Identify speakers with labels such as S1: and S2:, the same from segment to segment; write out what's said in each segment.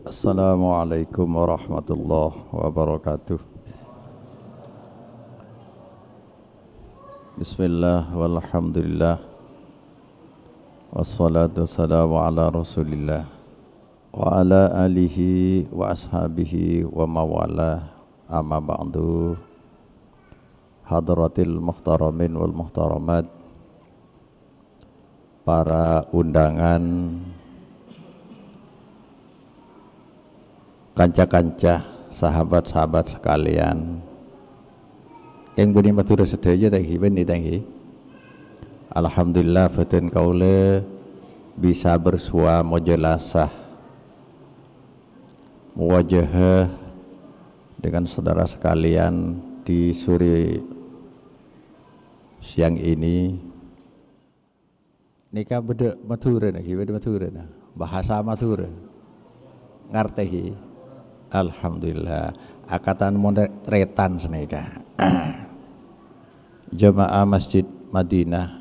S1: Assalamualaikum warahmatullahi wabarakatuh Bismillah walhamdulillah Wassalatu wassalamu ala rasulillah Wa ala alihi wa ashabihi wa mawala Amma ba'du Hadratil muhtaramin wal muhtaramat Para undangan kanca-kanca sahabat-sahabat sekalian yang beri matur sedaya tangi beni tangi Alhamdulillah Fatin Kaule bisa bersua mojelasah wajah dengan saudara sekalian di suri siang ini nikah beda matura nih beda matura bahasa matura ngartehi Alhamdulillah akatan retan senika Jemaah masjid Madinah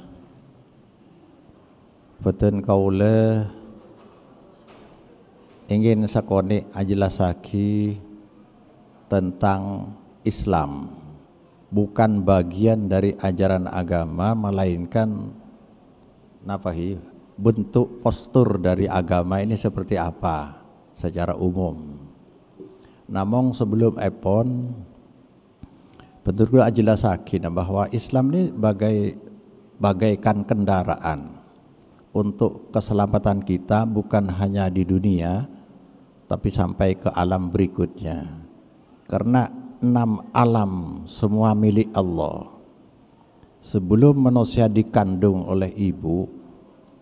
S1: kau kaula ingin sakoni ajelasaki tentang Islam bukan bagian dari ajaran agama melainkan nafahi bentuk postur dari agama ini seperti apa secara umum namun sebelum epon ajilah ajelasakin nah, bahwa Islam ini bagai bagaikan kendaraan untuk keselamatan kita bukan hanya di dunia tapi sampai ke alam berikutnya karena enam alam semua milik Allah sebelum manusia dikandung oleh ibu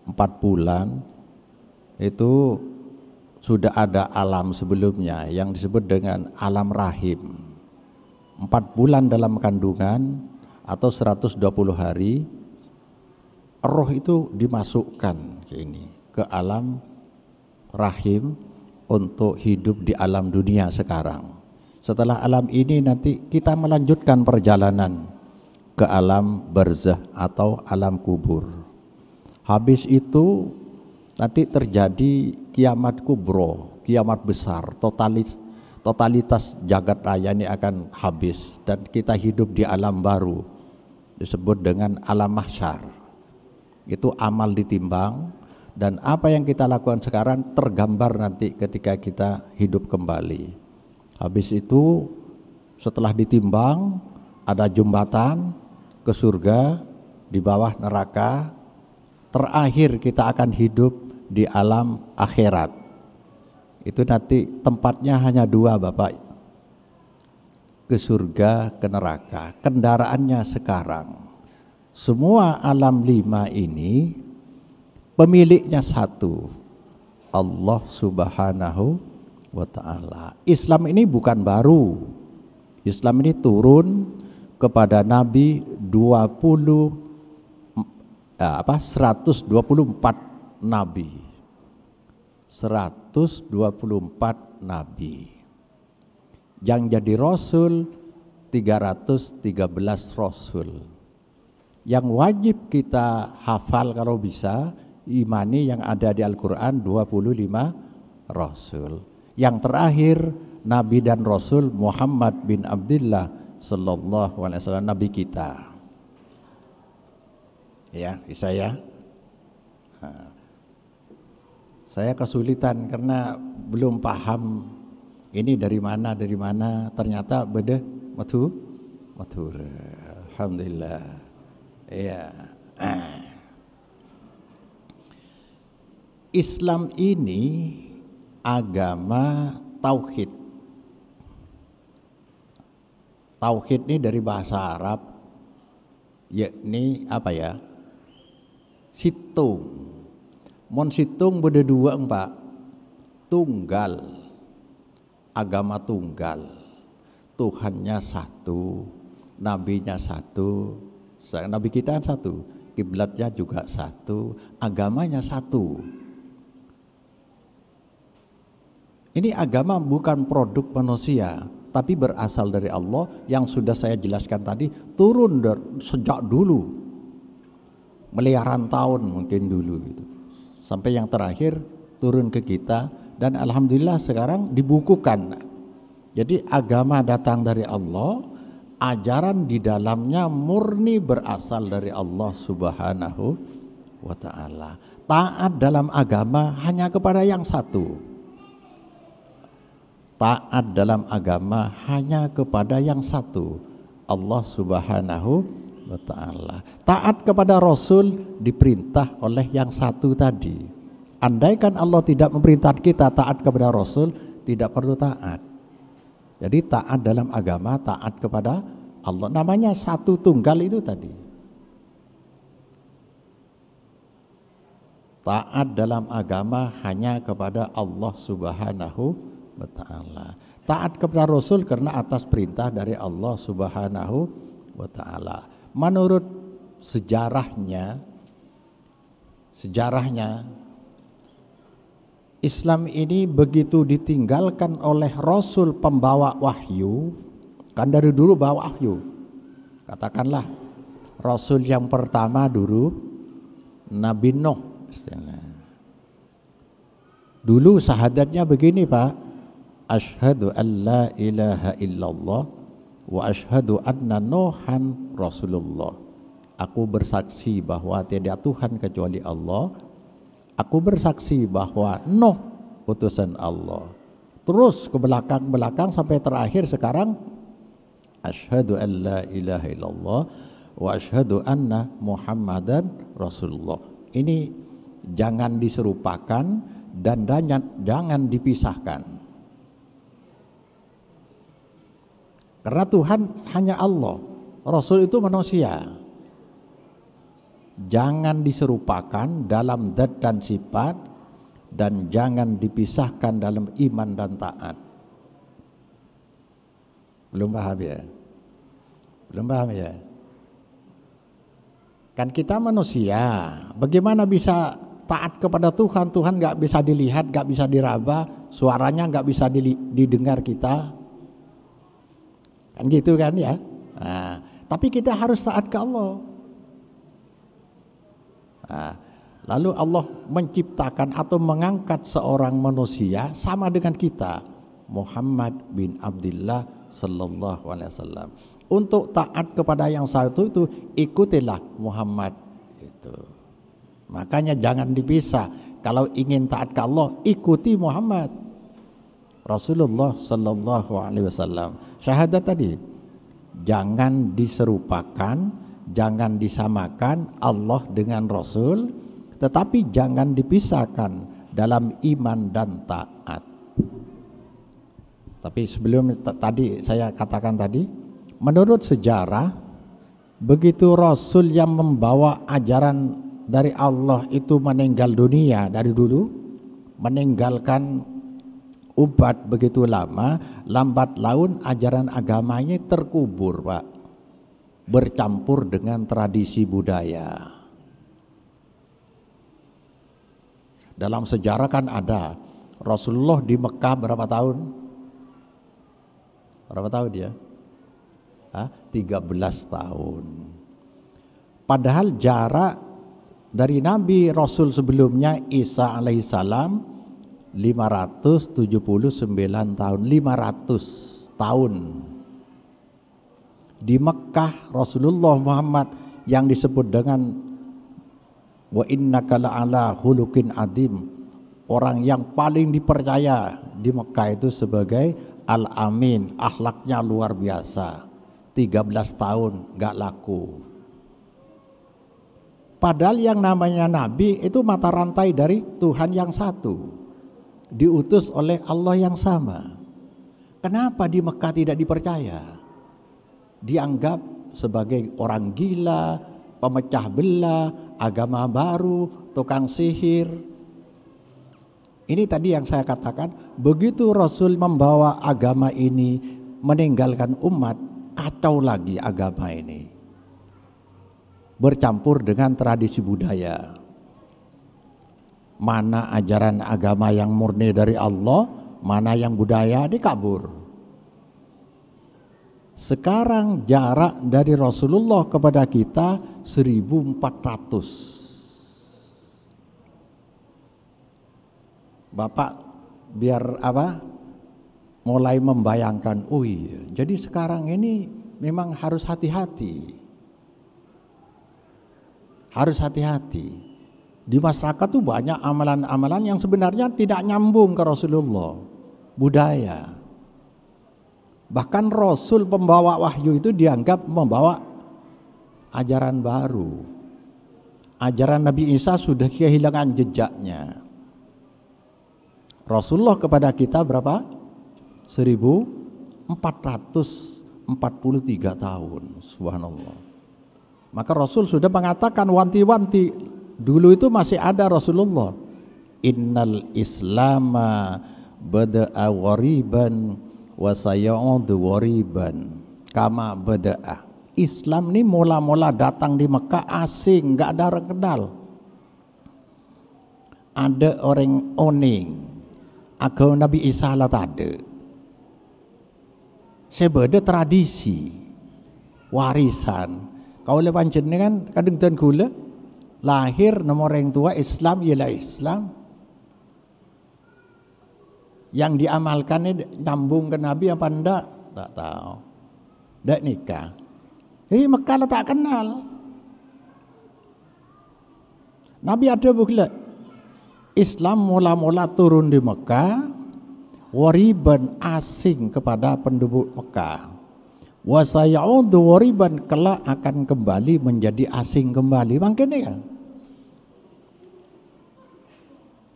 S1: empat bulan itu sudah ada alam sebelumnya yang disebut dengan alam rahim. Empat bulan dalam kandungan atau 120 hari, roh itu dimasukkan ke ini, ke alam rahim untuk hidup di alam dunia sekarang. Setelah alam ini nanti kita melanjutkan perjalanan ke alam berzah atau alam kubur. Habis itu nanti terjadi kiamat kubro, kiamat besar, totalis, totalitas jagat raya ini akan habis dan kita hidup di alam baru disebut dengan alam mahsyar. Itu amal ditimbang dan apa yang kita lakukan sekarang tergambar nanti ketika kita hidup kembali. Habis itu setelah ditimbang ada jembatan ke surga di bawah neraka. Terakhir kita akan hidup di alam akhirat. Itu nanti tempatnya hanya dua Bapak. Ke surga, ke neraka. Kendaraannya sekarang. Semua alam lima ini pemiliknya satu. Allah subhanahu wa ta'ala. Islam ini bukan baru. Islam ini turun kepada Nabi 20 eh, apa 124 nabi. 124 nabi. Yang jadi rasul 313 rasul. Yang wajib kita hafal kalau bisa imani yang ada di Al-Qur'an 25 rasul. Yang terakhir nabi dan rasul Muhammad bin Abdullah sallallahu alaihi wasallam nabi kita. Ya, bisa ya. Saya kesulitan karena belum paham ini dari mana dari mana ternyata beda matu matur. Alhamdulillah. Ya. Islam ini agama tauhid. Tauhid ini dari bahasa Arab yakni apa ya? Situng Mon situng beda dua empat. Tunggal. Agama tunggal. Tuhannya satu. Nabinya satu. Nabi kita kan satu. Kiblatnya juga satu. Agamanya satu. Ini agama bukan produk manusia, tapi berasal dari Allah yang sudah saya jelaskan tadi turun sejak dulu. Miliaran tahun mungkin dulu gitu sampai yang terakhir turun ke kita dan alhamdulillah sekarang dibukukan. Jadi agama datang dari Allah, ajaran di dalamnya murni berasal dari Allah Subhanahu wa taala. Taat dalam agama hanya kepada yang satu. Taat dalam agama hanya kepada yang satu, Allah Subhanahu wa wa taala. Taat kepada Rasul diperintah oleh yang satu tadi. Andaikan Allah tidak memerintahkan kita taat kepada Rasul, tidak perlu taat. Jadi taat dalam agama, taat kepada Allah. Namanya satu tunggal itu tadi. Taat dalam agama hanya kepada Allah Subhanahu wa taala. Taat kepada Rasul karena atas perintah dari Allah Subhanahu wa taala menurut sejarahnya sejarahnya Islam ini begitu ditinggalkan oleh Rasul pembawa wahyu kan dari dulu bawa wahyu katakanlah Rasul yang pertama dulu Nabi Nuh dulu sahadatnya begini pak Ashadu an la ilaha illallah wa ashadu anna Nohan Rasulullah. Aku bersaksi bahwa tidak Tuhan kecuali Allah. Aku bersaksi bahwa Noh utusan Allah. Terus ke belakang-belakang sampai terakhir sekarang ashadu an la ilaha illallah wa ashadu anna Muhammadan Rasulullah. Ini jangan diserupakan dan jangan dipisahkan. Karena Tuhan hanya Allah, Rasul itu manusia. Jangan diserupakan dalam zat dan sifat dan jangan dipisahkan dalam iman dan taat. Belum paham ya? Belum paham ya? Kan kita manusia, bagaimana bisa taat kepada Tuhan? Tuhan nggak bisa dilihat, nggak bisa diraba, suaranya nggak bisa didengar kita, Kan gitu kan ya. Nah, tapi kita harus taat ke Allah. Nah, lalu Allah menciptakan atau mengangkat seorang manusia sama dengan kita, Muhammad bin Abdullah sallallahu alaihi wasallam. Untuk taat kepada yang satu itu ikutilah Muhammad itu. Makanya jangan dipisah. Kalau ingin taat ke Allah, ikuti Muhammad. Rasulullah Sallallahu Alaihi Wasallam. Syahadat tadi, jangan diserupakan, jangan disamakan Allah dengan Rasul, tetapi jangan dipisahkan dalam iman dan taat. Tapi sebelum tadi saya katakan tadi, menurut sejarah begitu Rasul yang membawa ajaran dari Allah itu meninggal dunia dari dulu, meninggalkan ubat begitu lama, lambat laun ajaran agamanya terkubur, Pak. Bercampur dengan tradisi budaya. Dalam sejarah kan ada Rasulullah di Mekah berapa tahun? Berapa tahun dia? Hah? 13 tahun. Padahal jarak dari Nabi Rasul sebelumnya Isa alaihissalam 579 tahun 500 tahun di Mekah Rasulullah Muhammad yang disebut dengan wa innaka la'ala hulukin adim orang yang paling dipercaya di Mekah itu sebagai al-amin akhlaknya luar biasa 13 tahun gak laku padahal yang namanya nabi itu mata rantai dari Tuhan yang satu diutus oleh Allah yang sama. Kenapa di Mekah tidak dipercaya? Dianggap sebagai orang gila, pemecah belah, agama baru, tukang sihir. Ini tadi yang saya katakan, begitu Rasul membawa agama ini meninggalkan umat, kacau lagi agama ini. Bercampur dengan tradisi budaya mana ajaran agama yang murni dari Allah, mana yang budaya dikabur. Sekarang jarak dari Rasulullah kepada kita 1400. Bapak biar apa? Mulai membayangkan, oh iya, jadi sekarang ini memang harus hati-hati. Harus hati-hati di masyarakat tuh banyak amalan-amalan yang sebenarnya tidak nyambung ke Rasulullah. Budaya. Bahkan Rasul pembawa wahyu itu dianggap membawa ajaran baru. Ajaran Nabi Isa sudah kehilangan jejaknya. Rasulullah kepada kita berapa? 1443 tahun. Subhanallah. Maka Rasul sudah mengatakan wanti-wanti Dulu itu masih ada Rasulullah. Innal Islama bada'a wariban wa sayaudu wariban kama bada'a. Islam ini mula-mula datang di Mekah asing, nggak ada rekedal. Ada orang oning, agama Nabi Isa lah tak ada. Sebeda tradisi, warisan. Kau lepas jenis kan kadang-kadang gula, lahir nama orang tua Islam ialah Islam yang diamalkan ini nyambung ke Nabi apa ndak tak tahu ndak nikah eh Mekah tak kenal Nabi ada bukla Islam mula-mula turun di Mekah wariban asing kepada penduduk Mekah worry ban kelak akan kembali menjadi asing kembali mungkin kan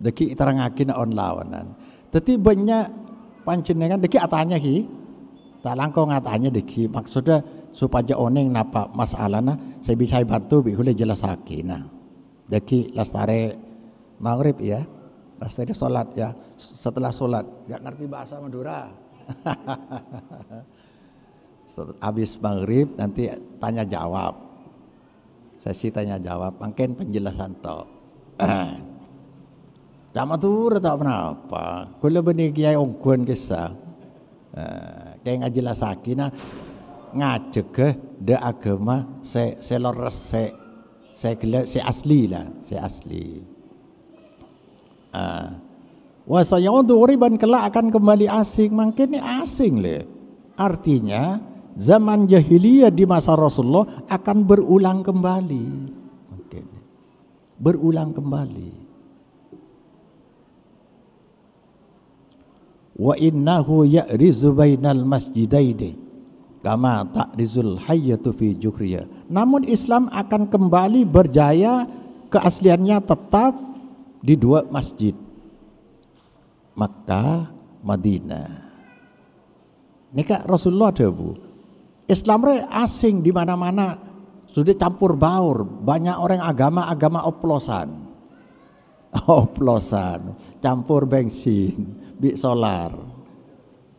S1: deki terang terangakin on lawanan tetapi banyak pancenengan. deki atanya ki tak langkau atanya deki maksudnya supaya oneng napa masalah nah saya bisa bantu bi jelas jelasake nah deki lastare maghrib ya lastare solat ya setelah solat, nggak ngerti bahasa Madura habis maghrib nanti tanya jawab sesi tanya jawab mungkin penjelasan to Jama tur tak kenapa kalau benih kiai ongkuan kisah eh, kayak ngaji lasaki nah ngajeg de agama se se lores se se gele se asli lah se asli eh, wah saya untuk riban kelak akan kembali asing mungkin ini asing le artinya zaman jahiliyah di masa Rasulullah akan berulang kembali. Berulang kembali. Wa innahu ya'rizu bainal masjidaini kama ta'rizul hayyatu fi juhriya. Namun Islam akan kembali berjaya keasliannya tetap di dua masjid. Makkah, Madinah. Nikah Rasulullah ada bu Islam re asing di mana-mana sudah campur baur banyak orang agama-agama oplosan oplosan campur bensin bi solar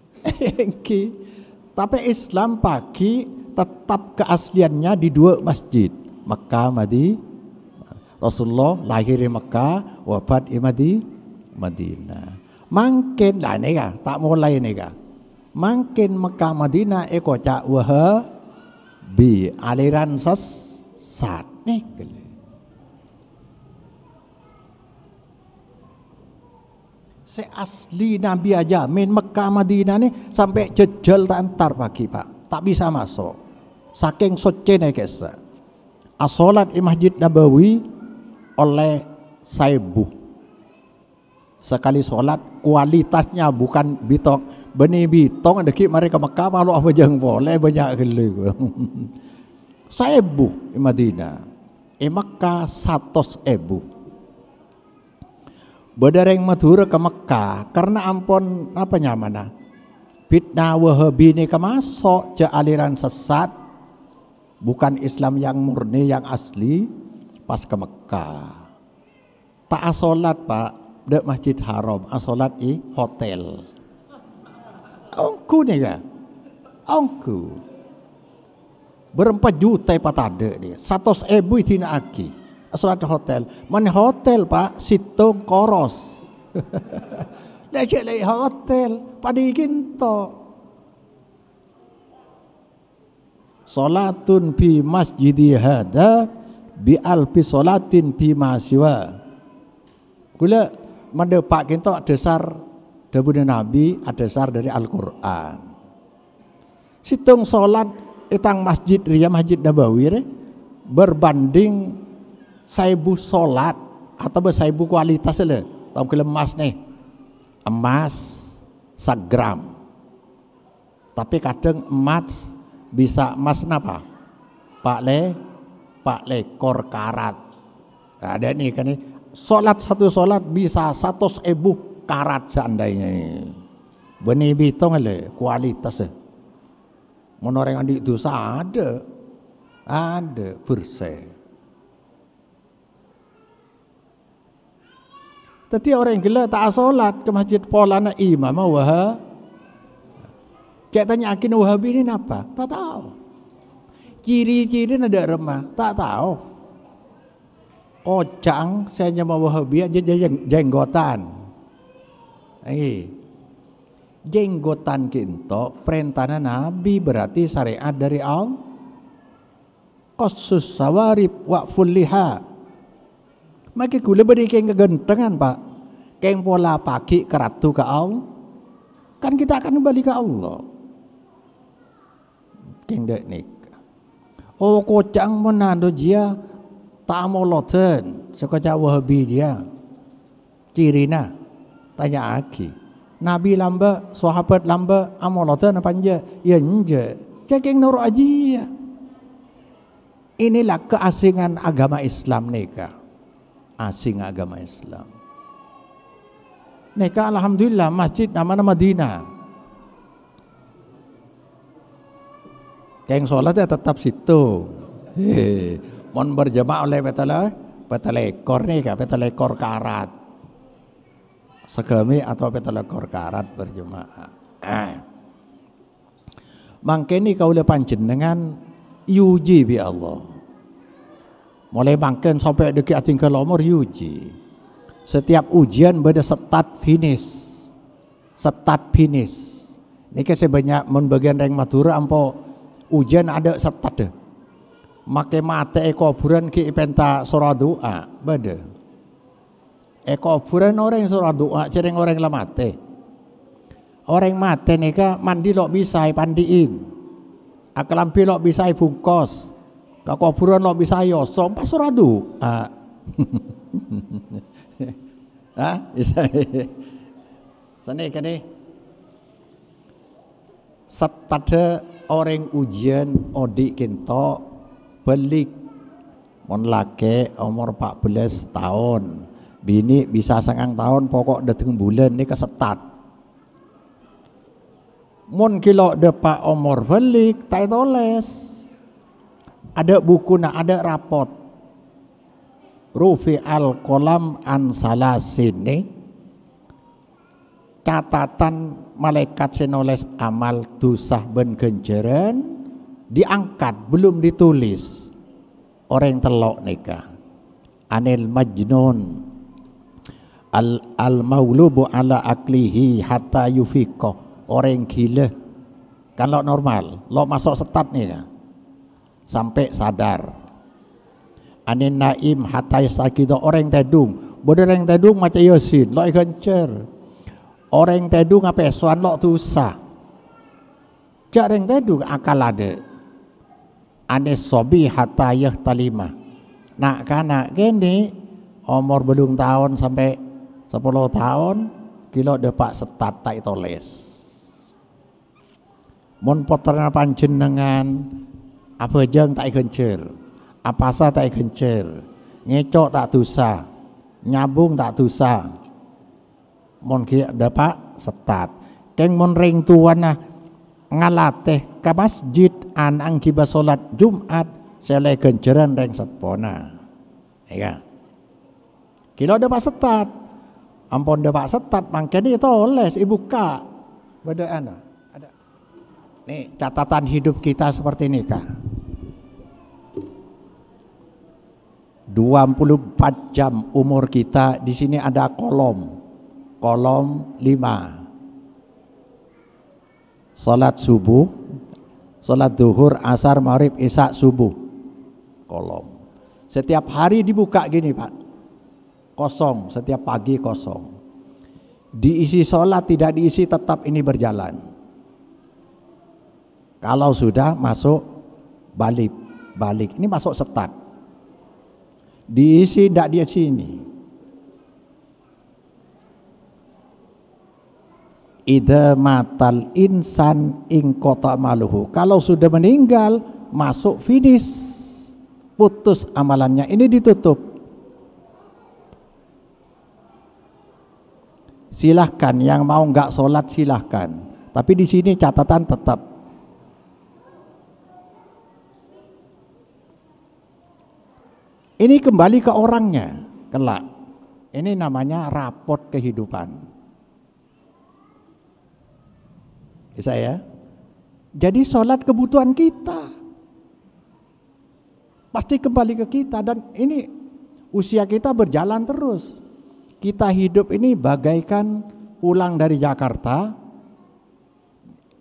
S1: tapi Islam pagi tetap keasliannya di dua masjid Mekah Madi Rasulullah lahir di Mekah wafat di Madinah mungkin lah nih tak mulai nih makin Mekah Madinah eko eh, cak waha bi aliran sesat nih Se asli Nabi aja min Mekah Madinah nih sampai jejel tak entar pagi pak tak bisa masuk saking socene kesa asolat di Masjid Nabawi oleh saibu sekali sholat kualitasnya bukan bitok Bani Bitong ada ki mari ke Mekah malu apa jang boleh banyak kali. Saebu di Madinah. E Mekah satos ebu. Badareng Madura ke Mekah karena ampon apa nyamana? Fitnah wahabi ini kemasok ke aliran sesat bukan Islam yang murni yang asli pas ke Mekah. Tak asolat pak, dek masjid haram, asolat i hotel. Ongku nih ya. Kan? Ongku. Berempat juta tade nih? satu ebu tina aki. ada hotel. Mana hotel pak? Situng koros. Dah cek lagi hotel. Padi kinto. Solatun bi masjidi hada bi alfi solatin bi maswa. Kula mende pak kinto dasar. Dan punya Nabi adasar dari Al-Quran. Situng sholat itang masjid Ria Masjid Nabawi re, berbanding saibu sholat atau saibu kualitas le. Tahu kira emas nih, emas segram. Tapi kadang emas bisa emas kenapa? Pak le, pak kor karat. Nah, ada nih kan nih, sholat satu sholat bisa satu ebu karat seandainya ini. Benih bitong le kualitas. E. Menoreng adik dosa ada. Ada bersih. Tapi orang yang gila tak sholat ke masjid pola anak imam wah. Kayak tanya akin wahabi ini apa? Tak tahu. Kiri-kiri ada remah, tak tahu. Kocang, saya nyama wahabi aja jenggotan. Hei. Jenggotan kinto perintahnya Nabi berarti syariat dari Allah. Kosus sawarib wa fulliha. Maka gula beri keng kegentengan pak. Keng pola pagi keratu ke Allah. Kan kita akan kembali ke Allah. Keng dek Oh kocang menandu dia tak mau Sekocak wahabi dia. Cirina. Tanya aki. Nabi lamba, sahabat lamba, amalata na panja. Ya nje. Cekeng nur aji. Ya. Inilah keasingan agama Islam neka Asing agama Islam. neka alhamdulillah masjid nama nama Dina. keng sholat ya tetap situ. mon berjemaah oleh petala, petala ekor neka petala ekor karat segami atau petelegur karat berjemaah. Eh. kau kaula panjenengan yuji bi Allah. Mulai mangken sampai dekat tinggal lomor yuji. Setiap ujian beda setat finish. Setat finish. Ini kan saya banyak membagian reng Madura ampo ujian ada setat deh. Make mate kuburan ki penta sora doa, beda. Eko eh, kuburan orang yang surat doa cereng orang yang mati Orang ini ke mandi lo bisa pandiin. Akalampi ah, lo bisa bungkos. Kau kuburan lo bisa yosok pas surat doa. Hah? Bisa. Sane kene. Setade orang ujian odik kinto belik mon lage umur 14 tahun bini bisa sengang tahun pokok dateng bulan ini kesetat mun kilo depa omor velik tak ada buku nah ada rapot rufi al kolam an salasin nih catatan malaikat senoles amal dusah ben genjeren diangkat belum ditulis orang telok nikah anil majnun al al maulubu ala aklihi hatta yufiko orang gila lo normal lo masuk setat nih ya. Kan? sampai sadar anin naim hatta yasakido orang tedung bodoh orang tedung macam yosin lo kencer orang tedung apa suan lo tusah jak orang tedung akal ada ane sobi hatta yah talima nak kanak gini omor belum tahun sampai sepuluh tahun kilo depak setat tak tulis mon poterna panjenengan apa jeng tak kencir apa sa tak kencir ngecok tak tusa, nyabung tak tusa. mon kia depak setat keng mon ring tuan nah ngalatih ke masjid an kibas solat Jumat sele kenceran reng setpona ya kilo ada setat ampun dah pak setat mangkene itu ya oles ibu kak pada ana ada nih catatan hidup kita seperti ini kak 24 jam umur kita di sini ada kolom kolom 5 salat subuh salat duhur asar maghrib isak subuh kolom setiap hari dibuka gini pak kosong setiap pagi kosong diisi sholat tidak diisi tetap ini berjalan kalau sudah masuk balik balik ini masuk setat diisi tidak diisi ini Ida matal insan ing kota maluhu. Kalau sudah meninggal, masuk finish. Putus amalannya. Ini ditutup. silahkan yang mau nggak sholat silahkan tapi di sini catatan tetap ini kembali ke orangnya kelak ini namanya rapot kehidupan bisa ya jadi sholat kebutuhan kita pasti kembali ke kita dan ini usia kita berjalan terus kita hidup ini bagaikan pulang dari Jakarta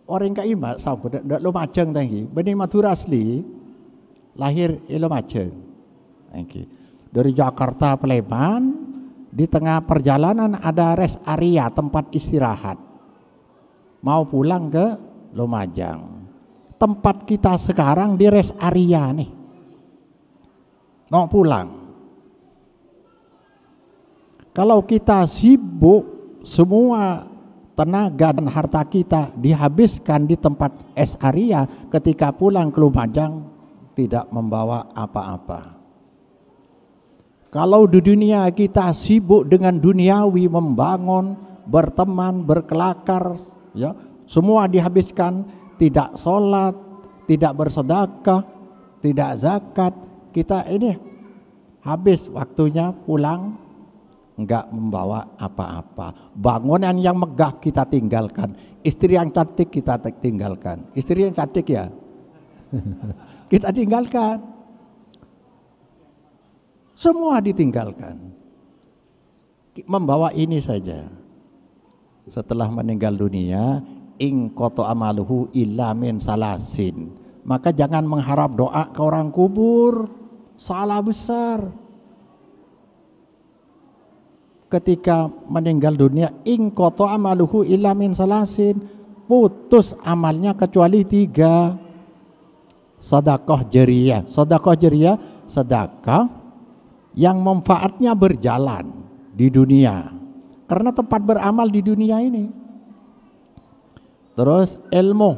S1: orang ka ima sampo dak lumajeng tangi benih Madura asli lahir lumajeng tangi dari Jakarta Pleban di tengah perjalanan ada rest area tempat istirahat mau pulang ke Lumajang tempat kita sekarang di rest area nih mau pulang kalau kita sibuk semua tenaga dan harta kita dihabiskan di tempat es area ketika pulang ke Lumajang tidak membawa apa-apa. Kalau di dunia kita sibuk dengan duniawi membangun, berteman, berkelakar, ya semua dihabiskan, tidak sholat, tidak bersedekah, tidak zakat, kita ini habis waktunya pulang enggak membawa apa-apa. Bangunan yang megah kita tinggalkan, istri yang cantik kita tinggalkan. Istri yang cantik ya, kita tinggalkan. Semua ditinggalkan. Membawa ini saja. Setelah meninggal dunia, ing koto amaluhu ilamin salasin. Maka jangan mengharap doa ke orang kubur. Salah besar ketika meninggal dunia ing koto amaluhu ilamin salasin putus amalnya kecuali tiga sedekah jariah sedekah jariah sedekah yang manfaatnya berjalan di dunia karena tempat beramal di dunia ini terus ilmu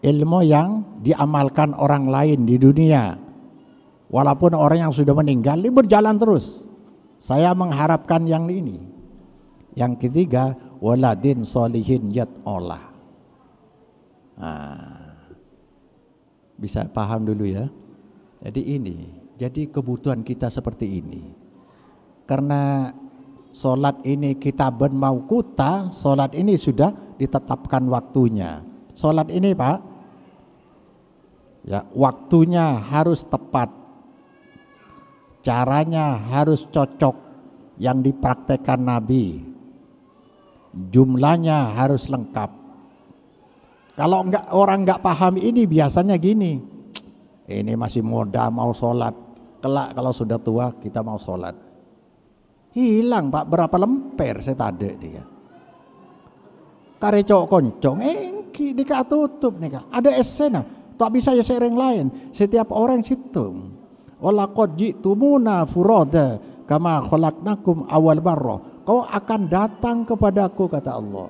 S1: ilmu yang diamalkan orang lain di dunia walaupun orang yang sudah meninggal ini berjalan terus saya mengharapkan yang ini. Yang ketiga, waladin solihin yat olah. Ah. bisa paham dulu ya. Jadi ini, jadi kebutuhan kita seperti ini. Karena sholat ini kita mau kuta, sholat ini sudah ditetapkan waktunya. Sholat ini pak, ya waktunya harus tepat. Caranya harus cocok yang dipraktekkan Nabi. Jumlahnya harus lengkap. Kalau enggak, orang nggak paham ini biasanya gini. Ini masih muda mau sholat. Kelak kalau sudah tua kita mau sholat. Hilang pak berapa lemper saya tadi dia. Karecok koncong, eh dikatutup tutup nih kak. Ada esena, tak bisa ya sering lain. Setiap orang situ Walakot jitumuna furoda kama khalaqnakum awal barro. Kau akan datang kepadaku kata Allah.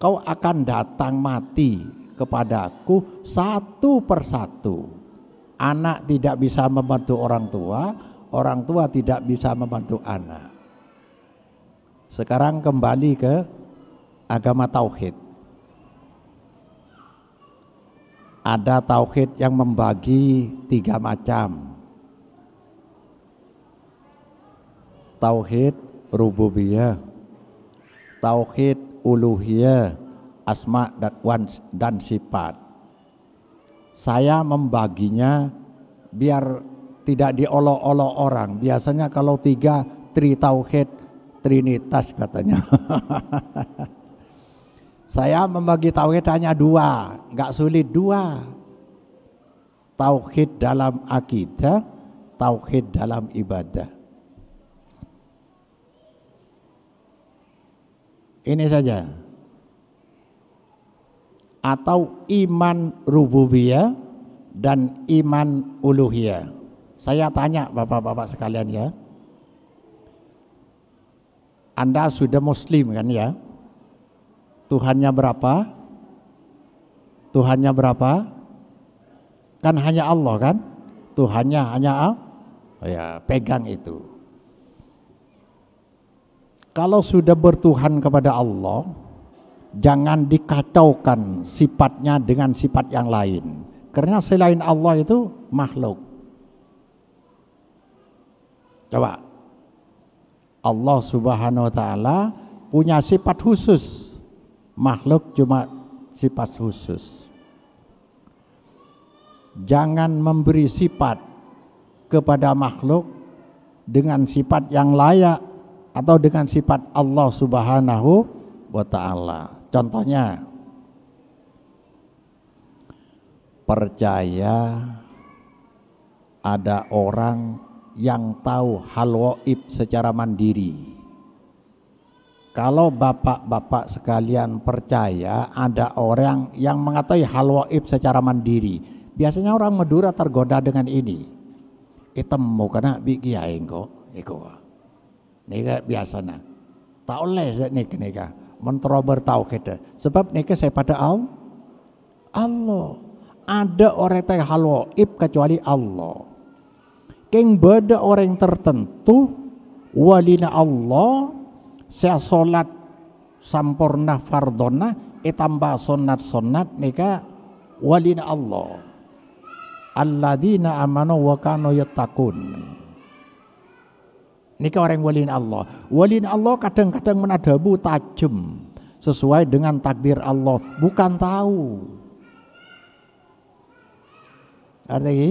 S1: Kau akan datang mati kepadaku satu persatu. Anak tidak bisa membantu orang tua, orang tua tidak bisa membantu anak. Sekarang kembali ke agama tauhid ada tauhid yang membagi tiga macam. Tauhid rububiyah, tauhid uluhiyah, asma dan, dan sifat. Saya membaginya biar tidak diolok-olok orang. Biasanya kalau tiga tri tauhid trinitas katanya. Saya membagi tauhid hanya dua, nggak sulit dua. Tauhid dalam akidah, tauhid dalam ibadah. Ini saja. Atau iman rububiyah dan iman uluhiyah. Saya tanya bapak-bapak sekalian ya. Anda sudah muslim kan ya? Tuhannya berapa? Tuhannya berapa? Kan hanya Allah kan? Tuhannya hanya Allah. Oh, ya, pegang itu. Kalau sudah bertuhan kepada Allah, jangan dikacaukan sifatnya dengan sifat yang lain. Karena selain Allah itu makhluk. Coba Allah Subhanahu wa taala punya sifat khusus makhluk cuma sifat khusus. Jangan memberi sifat kepada makhluk dengan sifat yang layak atau dengan sifat Allah Subhanahu wa taala. Contohnya percaya ada orang yang tahu hal waib secara mandiri kalau bapak-bapak sekalian percaya ada orang yang mengetahui hal waib secara mandiri, biasanya orang Madura tergoda dengan ini. itu mau kena bikia engko, nega Nika biasana. Tak oleh nika nika. mentrober tahu kita. Sebab nika saya pada al. Allah. Ada orang yang hal waib kecuali Allah. Keng beda orang tertentu walina Allah saya solat sampurna fardona etamba eh, sunat-sunat nika walin Allah alladzina amano wa kanu yattaqun nika orang walin Allah walin Allah kadang-kadang menadabu tajam sesuai dengan takdir Allah bukan tahu artinya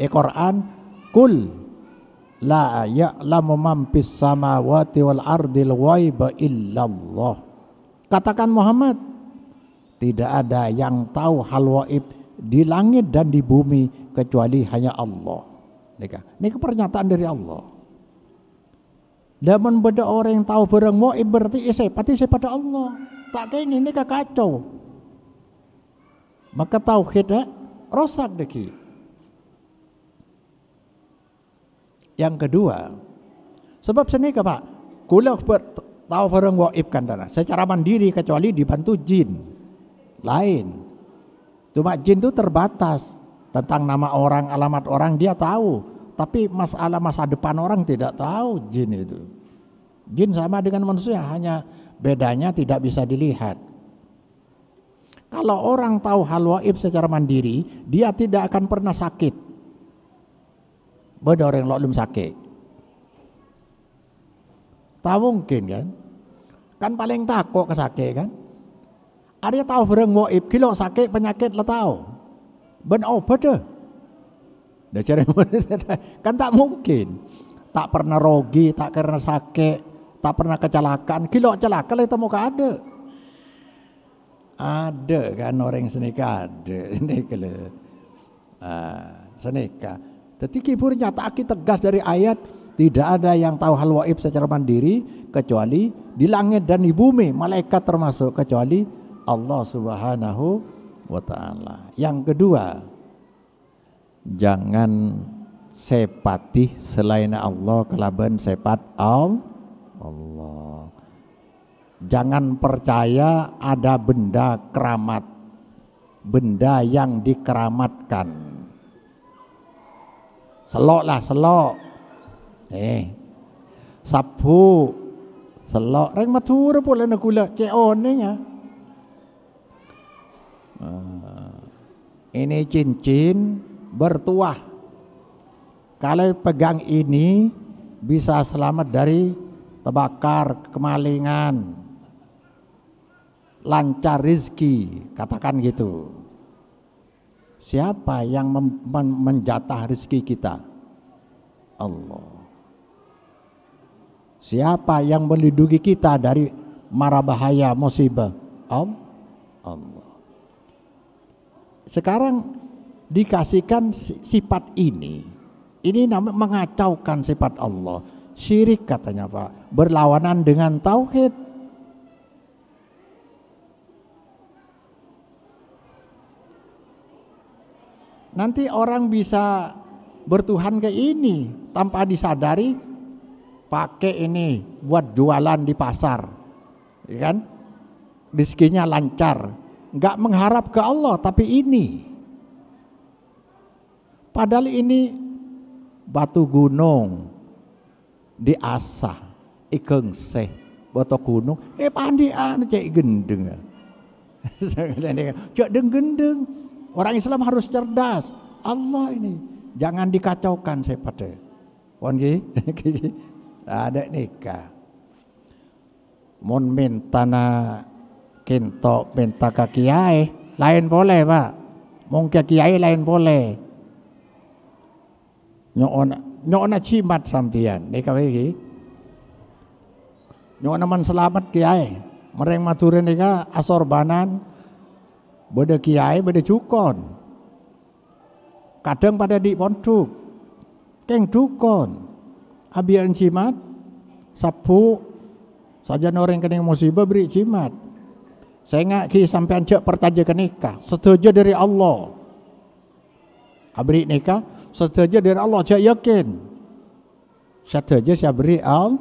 S1: Al-Quran eh, kul la ya'lamu man fis samawati wal ardil ghaiba illallah. Katakan Muhammad, tidak ada yang tahu hal waib di langit dan di bumi kecuali hanya Allah. Ini kan? pernyataan dari Allah. Namun pada orang yang tahu barang waib berarti isai, ya pati isai ya pada Allah. Tak kayak ini kacau. Maka tauhidnya eh, rosak dekik. Yang kedua, sebab seni Pak, kula tahu perang waib kan tanah secara mandiri kecuali dibantu jin lain. Cuma jin itu terbatas tentang nama orang, alamat orang dia tahu, tapi masalah masa depan orang tidak tahu jin itu. Jin sama dengan manusia hanya bedanya tidak bisa dilihat. Kalau orang tahu hal waib secara mandiri, dia tidak akan pernah sakit Bodoh orang lo lum sakit. Tak mungkin kan? Kan paling takut ke sakit kan? Ada tahu bereng ib kilo sakit penyakit lo tahu. Ben oh bodoh. Dah cari kan tak mungkin. Tak pernah rogi, tak pernah sakit, tak pernah kecelakaan. Kilo celaka lah temu ada. Ada kan orang senika ada ini Ah, senika. Jadi kibur aki tegas dari ayat tidak ada yang tahu hal waib secara mandiri kecuali di langit dan di bumi malaikat termasuk kecuali Allah Subhanahu wa taala. Yang kedua, jangan sepatih selain Allah kelaban sepat Allah. Jangan percaya ada benda keramat, benda yang dikeramatkan selok lah selok eh sabu selok reng matur pula nak gula ceon ya ah. eh. ini cincin bertuah kalau pegang ini bisa selamat dari terbakar kemalingan lancar rezeki, katakan gitu Siapa yang menjatah rezeki kita? Allah. Siapa yang melindungi kita dari mara bahaya musibah? Om? Allah. Sekarang dikasihkan sifat ini. Ini namanya mengacaukan sifat Allah. Syirik katanya Pak. Berlawanan dengan tauhid. Nanti orang bisa bertuhan ke ini tanpa disadari pakai ini buat jualan di pasar. Ya kan? Rizkinya lancar. nggak mengharap ke Allah tapi ini. Padahal ini batu gunung diasah ikeng seh batu gunung eh pandi an ah, cek gendeng cek deng gendeng Orang Islam harus cerdas. Allah ini jangan dikacaukan sepate. Wan ada nikah. Mun mintana kinto minta ke kiai lain boleh pak. Mung ke kiai lain boleh. Nyoon nyoon cimat sampian. Nikah lagi. Nyoon man selamat kiai. Mereng maturin nikah asor banan Beda kiai, beda cukon. Kadang pada di pondok. Keng cukon. Abian cimat, sapu, saja orang kena musibah beri cimat. Saya ngak ki sampai cek pertajakan nikah. Setuju dari Allah. Abri nikah, setuju dari Allah saya yakin. Setuju saya beri al,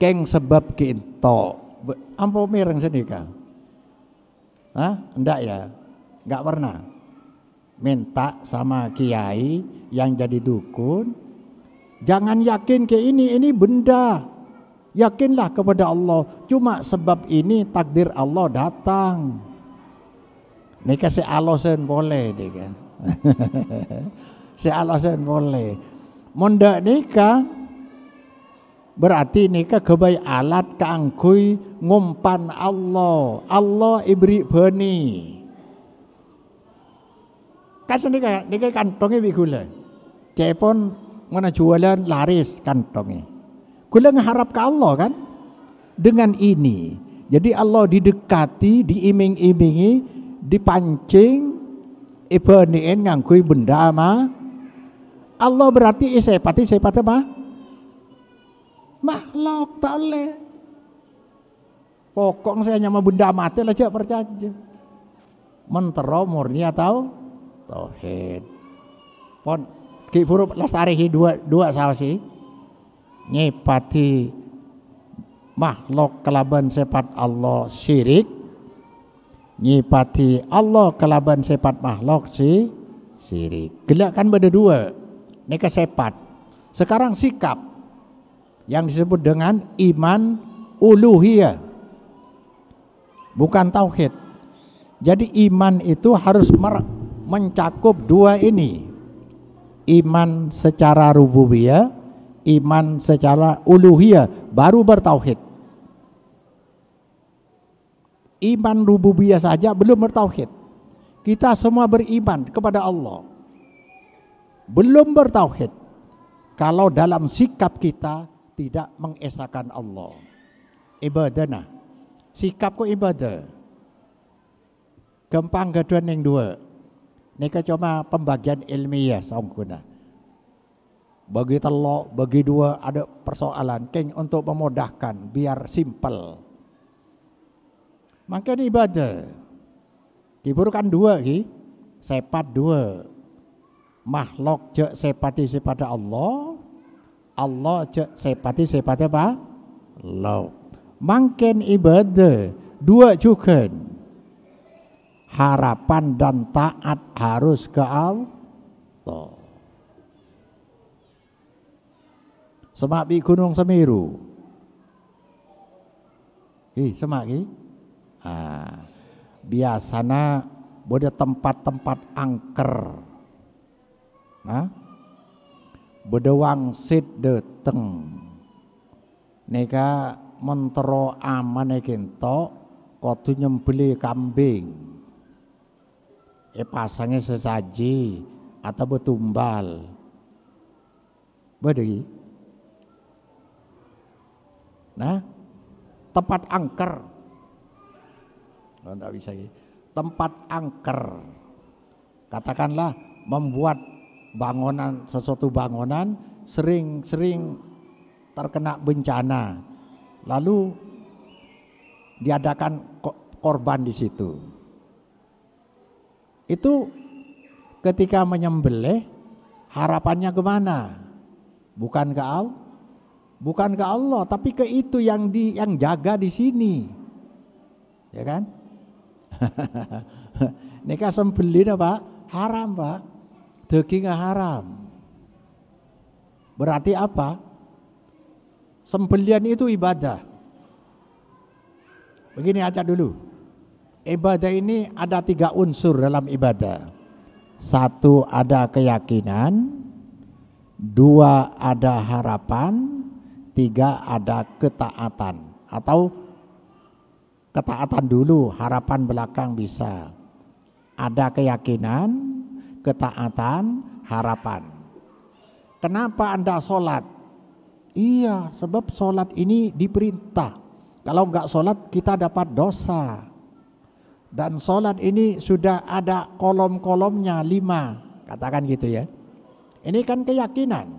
S1: keng sebab kinto. Ampo mireng senikah Hah? Enggak ya? Enggak pernah. Minta sama kiai yang jadi dukun, jangan yakin ke ini, ini benda. Yakinlah kepada Allah. Cuma sebab ini takdir Allah datang. Ini kasih alasan boleh deh kan. si alasan boleh. Mondak nikah Berarti nikah kebai alat kangkui ngumpan Allah. Allah ibri beni. kasih nikah, nikah kantongnya gula. Cepon mana jualan laris kantongnya. Gula ngeharap ke Allah kan? Dengan ini. Jadi Allah didekati, diiming-imingi, dipancing, ibeniin ngangkui benda ma. Allah berarti isepati, isepati apa? makhluk tak boleh pokok saya nyama benda mati lah cak percaya mentero murni atau tauhid pon ki huruf lestari dua dua sawasi nyipati makhluk kelaban sepat Allah syirik nyipati Allah kelaban sepat makhluk si syirik kan pada dua nikah sepat. sekarang sikap yang disebut dengan iman uluhiyah. Bukan tauhid. Jadi iman itu harus mencakup dua ini. Iman secara rububiyah, iman secara uluhiyah baru bertauhid. Iman rububiyah saja belum bertauhid. Kita semua beriman kepada Allah. Belum bertauhid. Kalau dalam sikap kita, tidak mengesahkan Allah. Ibadah nah. Sikapku ibadah. Gempang gaduan yang dua. Ini cuma pembagian ilmiah sangguna. Bagi telok, bagi dua ada persoalan. King untuk memudahkan biar simple. Makanya ibadah. Diburukan dua ki. Sepat dua. Makhluk jek sepati sepada Allah Allah cek sepati sepati apa? Allah. Mangken ibadah dua juga. Harapan dan taat harus ke Allah. Semak di Gunung Semeru. Ih, semak ini. Ah, biasanya boleh tempat-tempat angker. Nah, bedewangsit deteng neka mentero amane kento kotu nyembeli kambing e pasangnya sesaji atau betumbal berdiri nah tempat angker oh, bisa tempat angker katakanlah membuat bangunan sesuatu bangunan sering-sering terkena bencana lalu diadakan korban di situ itu ketika menyembelih harapannya kemana bukan ke Allah bukan ke Allah tapi ke itu yang di yang jaga di sini ya kan nikah sembelih pak haram pak daging haram. Berarti apa? Sembelian itu ibadah. Begini aja dulu. Ibadah ini ada tiga unsur dalam ibadah. Satu ada keyakinan, dua ada harapan, tiga ada ketaatan atau ketaatan dulu harapan belakang bisa. Ada keyakinan, ketaatan, harapan. Kenapa Anda sholat? Iya, sebab sholat ini diperintah. Kalau nggak sholat kita dapat dosa. Dan sholat ini sudah ada kolom-kolomnya lima, katakan gitu ya. Ini kan keyakinan.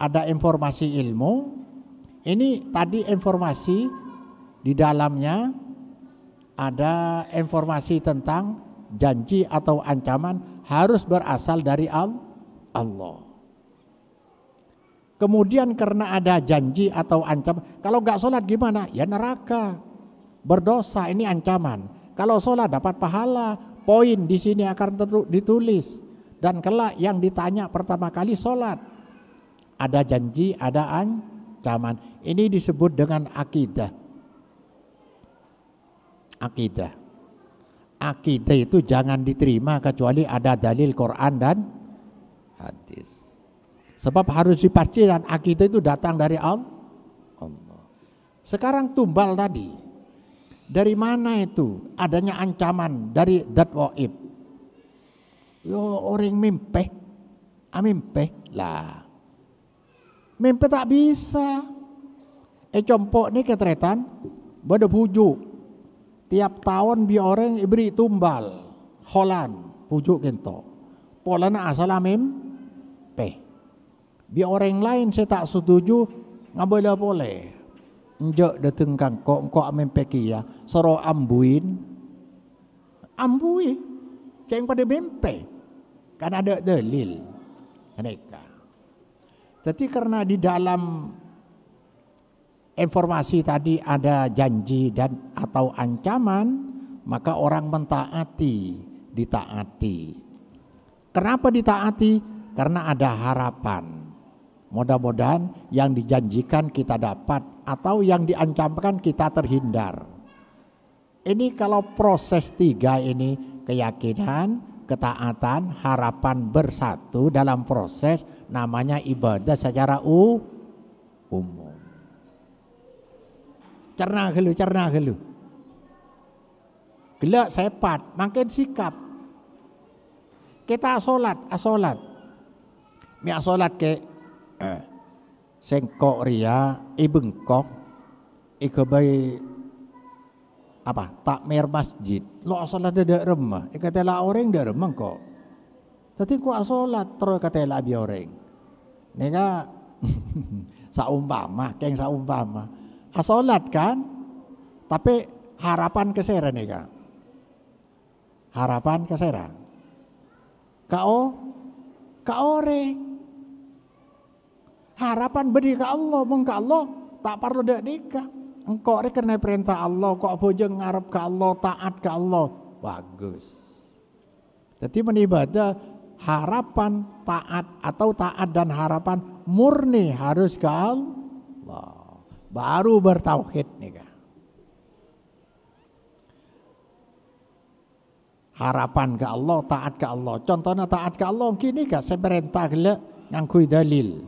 S1: Ada informasi ilmu. Ini tadi informasi di dalamnya ada informasi tentang janji atau ancaman harus berasal dari Allah. Kemudian karena ada janji atau ancaman, kalau nggak sholat gimana? Ya neraka, berdosa ini ancaman. Kalau sholat dapat pahala, poin di sini akan ditulis. Dan kelak yang ditanya pertama kali sholat, ada janji, ada ancaman. Ini disebut dengan akidah. Akidah akidah itu jangan diterima kecuali ada dalil Quran dan hadis. Sebab harus dipastikan akidah itu datang dari Allah. Sekarang tumbal tadi, dari mana itu adanya ancaman dari waib? Yo orang mimpi, amimpi ah, lah. Mimpi tak bisa. Eh compok nih ketretan, bodoh bujuk Tiap tahun bi orang ibri tumbal. Holan, pujuk kento. Polana asal amim, pe. Bi orang lain saya tak setuju, nggak boleh. boleh, Njok dateng kangko, kok amim peki ya. Soro ambuin. Ambui. Ceng pada bempe. Kan ada dalil. Aneka. Tapi karena di dalam informasi tadi ada janji dan atau ancaman, maka orang mentaati, ditaati. Kenapa ditaati? Karena ada harapan. Mudah-mudahan yang dijanjikan kita dapat atau yang diancamkan kita terhindar. Ini kalau proses tiga ini keyakinan, ketaatan, harapan bersatu dalam proses namanya ibadah secara umum cerna gelu, cerna gelu. Gelak sepat, makin sikap. Kita asolat, asolat. Ah, Mi asolat ke eh, sengkok ria, ibengkok, ikabai apa tak mer masjid lo asolat ada remah ikatela orang ada remah kok tapi ku asolat ah terus katela abi orang nega saumpama keng saumpama asolat kan, tapi harapan keseran nih kan. Harapan keseran. Kau, kau orang. Harapan beri ke Allah, mung ke Allah tak perlu dek nikah. Engkau re kena perintah Allah, kok bojeng ngarep ke Allah, taat ke Allah. Bagus. Jadi menibadah harapan taat atau taat dan harapan murni harus ke Allah baru bertauhid nih Harapan ke Allah, taat ke Allah. Contohnya taat ke Allah kini kah saya perintah gila nyangkui dalil.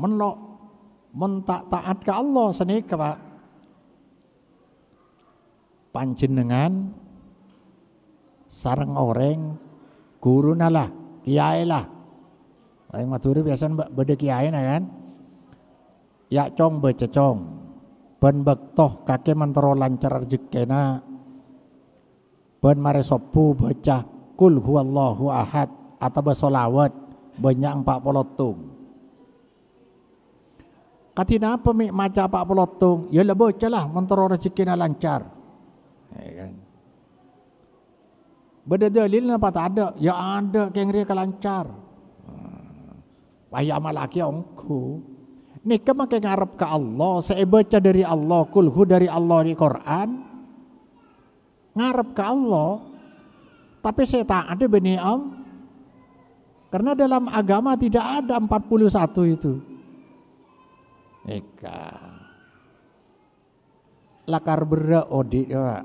S1: Menlo, mentak taat ke Allah seni ke Pak. Panjenengan sarang orang guru nalah kiai lah. Orang maturi biasa beda kiai nah kan. Ya cong bececong ben bektoh kake mentero lancar rezekena ben mare sopu baca kul huwallahu ahad atau besolawat banyak empat polotung katina apa mi maca empat polotung ya lah baca lah mentero rezekena lancar ya kan lila dalil nampak tak ada. Ya ada kengri kelancar. Hmm. Ayah malaki ongku. Nikah makin ngarep ke Allah, saya baca dari Allah, kulhu dari Allah di Quran. Ngarep ke Allah, tapi saya tak ada bani Allah. Karena dalam agama tidak ada 41 itu. Nika. Lakar bera odik ya.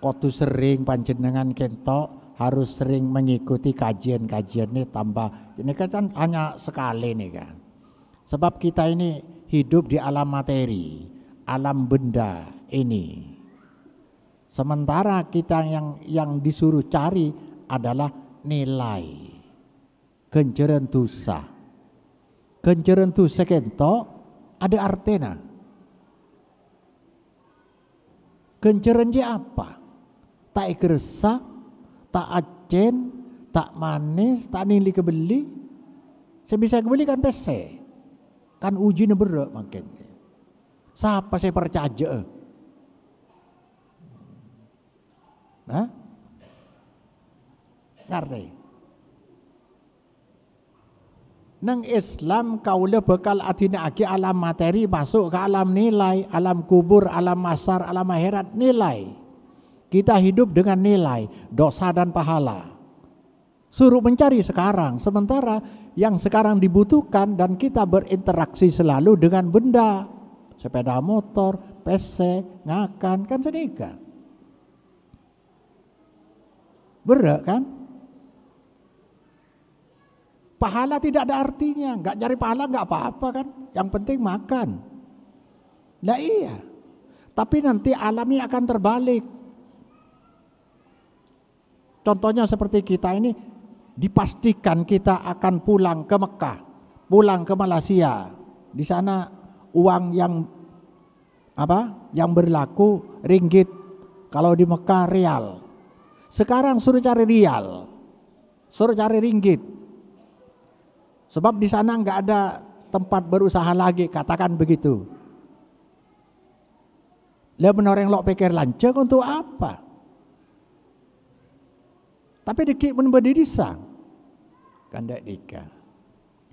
S1: Kotu sering panjenengan kentok harus sering mengikuti kajian-kajian ini tambah. Ini kan hanya sekali nih kan. Sebab kita ini hidup di alam materi, alam benda ini. Sementara kita yang yang disuruh cari adalah nilai. Kenjeren dosa. Kenjeren dosa kento ada artena. Kenjeren dia apa? Tak gersa, tak acen, tak manis, tak nili kebeli. Sebisa kebeli kan pesek. Kan uji berat makin. Siapa saya percaya? Nah? Ngerti? Nang Islam kau le bekal adina aki alam materi masuk ke alam nilai, alam kubur, alam masar, alam akhirat nilai. Kita hidup dengan nilai, dosa dan pahala. Suruh mencari sekarang, sementara yang sekarang dibutuhkan dan kita berinteraksi selalu dengan benda sepeda motor, PC, ngakan, kan senika. Berat kan? Pahala tidak ada artinya, nggak cari pahala nggak apa-apa kan? Yang penting makan. Nah iya, tapi nanti alamnya akan terbalik. Contohnya seperti kita ini, dipastikan kita akan pulang ke Mekah, pulang ke Malaysia. Di sana uang yang apa? Yang berlaku ringgit, kalau di Mekah real. Sekarang suruh cari real. suruh cari ringgit. Sebab di sana nggak ada tempat berusaha lagi, katakan begitu. Dia menoreng lo pikir lanceng untuk apa? Tapi dikit pun berdiri sang. Kandak nikah.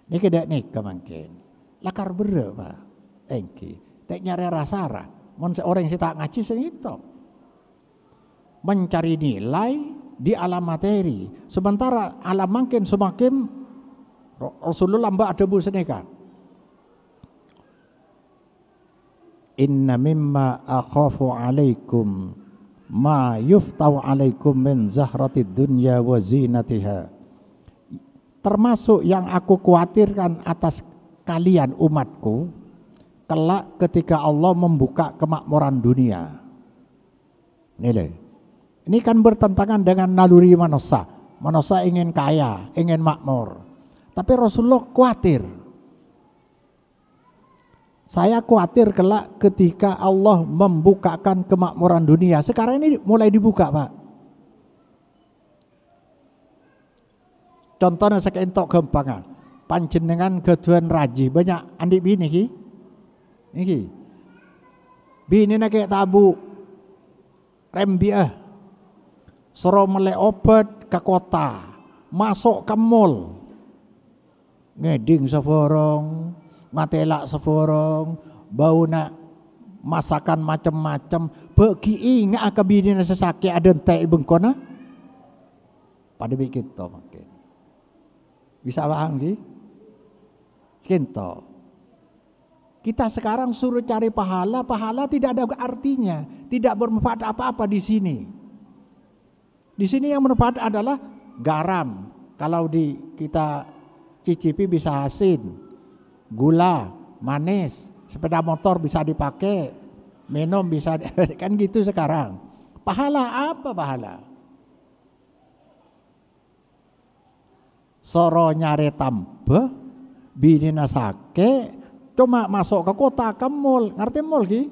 S1: Ni tidak nikah mungkin. Lakar berapa, pak. Engki. Eh, tak nyari rasara. Mon seorang yang tak ngaji itu. Mencari nilai di alam materi. Sementara alam mungkin semakin Rasulullah mbak ada bu seneka. inna mimma akhafu alaikum ma yuftau alaikum min zahrati dunya wa zinatiha termasuk yang aku khawatirkan atas kalian umatku kelak ketika Allah membuka kemakmuran dunia nilai ini kan bertentangan dengan naluri manusia manusia ingin kaya ingin makmur tapi Rasulullah khawatir saya khawatir kelak ketika Allah membukakan kemakmuran dunia. Sekarang ini mulai dibuka, Pak. Contohnya saya entok gampangan. Panjenengan kedua raji banyak andik bini ki. ini Bini nak kayak tabu rembiah. Eh. Soro mele obat ke kota, masuk ke mall. Ngeding seforong, ngatelak seporong, bau nak masakan macam-macam. bagi ingat akan bini sakit ada entek bengkona. Pada bikin to makin. Bisa paham bikin Kinto. Kita sekarang suruh cari pahala, pahala tidak ada artinya, tidak bermanfaat apa-apa di sini. Di sini yang bermanfaat adalah garam. Kalau di kita cicipi bisa asin, gula, manis, sepeda motor bisa dipakai, minum bisa kan gitu sekarang. Pahala apa pahala? Soro nyare tambah, bini nasake, cuma masuk ke kota ke mall, ngerti mall ki?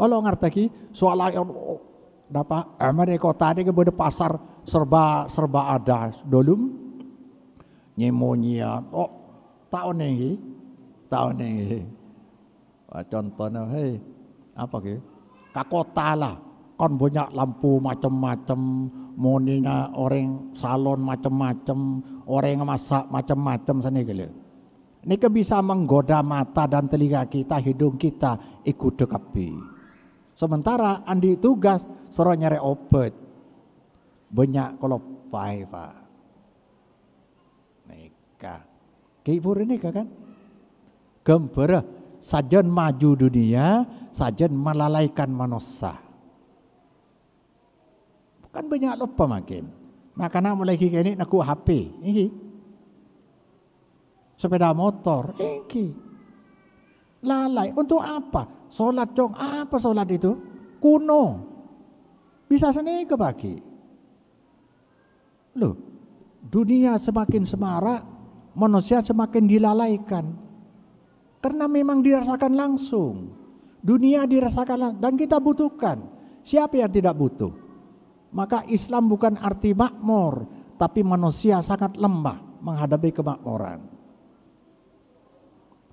S1: Olo ngerti ki? Soalnya oh, dapat emang di kota ini kebude pasar serba serba ada, dolum nyemonya oh tahun ini tahun ini. Contohnya, hei, apa gitu? Kakota lah, kan banyak lampu macam-macam, monina orang salon macam-macam, orang masak macam-macam sana gitu. Ini bisa menggoda mata dan telinga kita, hidung kita, ikut dekapi. Sementara Andi tugas seronya nyari obat. Banyak kalau pai pak. Nikah. ini kan? gembira sajen maju dunia sajen melalaikan manusia Bukan banyak lupa makin nah, Makanya mulai kiki ini naku HP ini sepeda motor ini lalai untuk apa solat jong apa solat itu kuno bisa seni kebagi loh dunia semakin semarak manusia semakin dilalaikan karena memang dirasakan langsung. Dunia dirasakan langsung. Dan kita butuhkan. Siapa yang tidak butuh? Maka Islam bukan arti makmur. Tapi manusia sangat lemah menghadapi kemakmuran.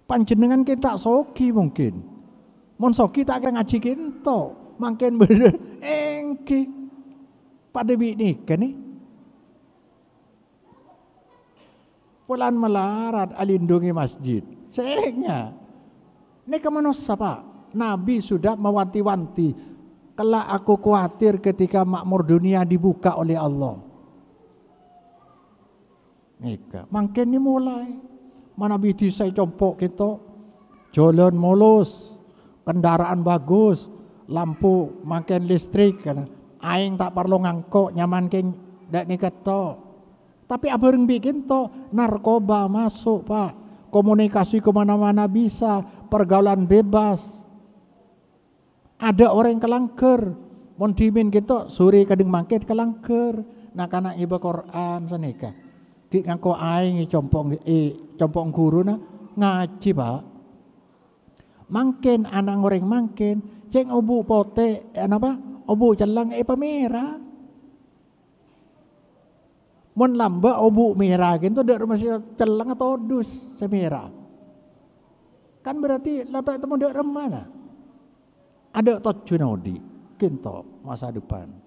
S1: Panjenengan kita soki mungkin. Mon soki tak kira ngaji kita. Makin bener. Engki. Pada ini kan nih. Pulan melarat alindungi masjid. Sehingga ini kemana siapa? Nabi sudah mewanti-wanti. Kelak aku khawatir ketika makmur dunia dibuka oleh Allah. Nika. Makin ini mulai. Mana bisa saya compok kita. Jalan mulus. Kendaraan bagus. Lampu makin listrik. Aing tak perlu ngangkok nyaman keng. Dak ni ketok. Tapi abang bikin to narkoba masuk pak komunikasi kemana-mana bisa, pergaulan bebas. Ada orang yang kelangker, mondimin gitu, suri kadang mangket kelangker. Nah karena ibu Quran seneka, di ngangko aing compong i compong guru na ngaji pak. Mangkin anak orang mangkin, ceng obu pote, eh, apa? Obu jalan eh pamera. Mun lamba obu merah gitu ada rumah celeng atau dus semerah. Kan berarti latak temu ada mana Ada tot junaudi kinto masa depan.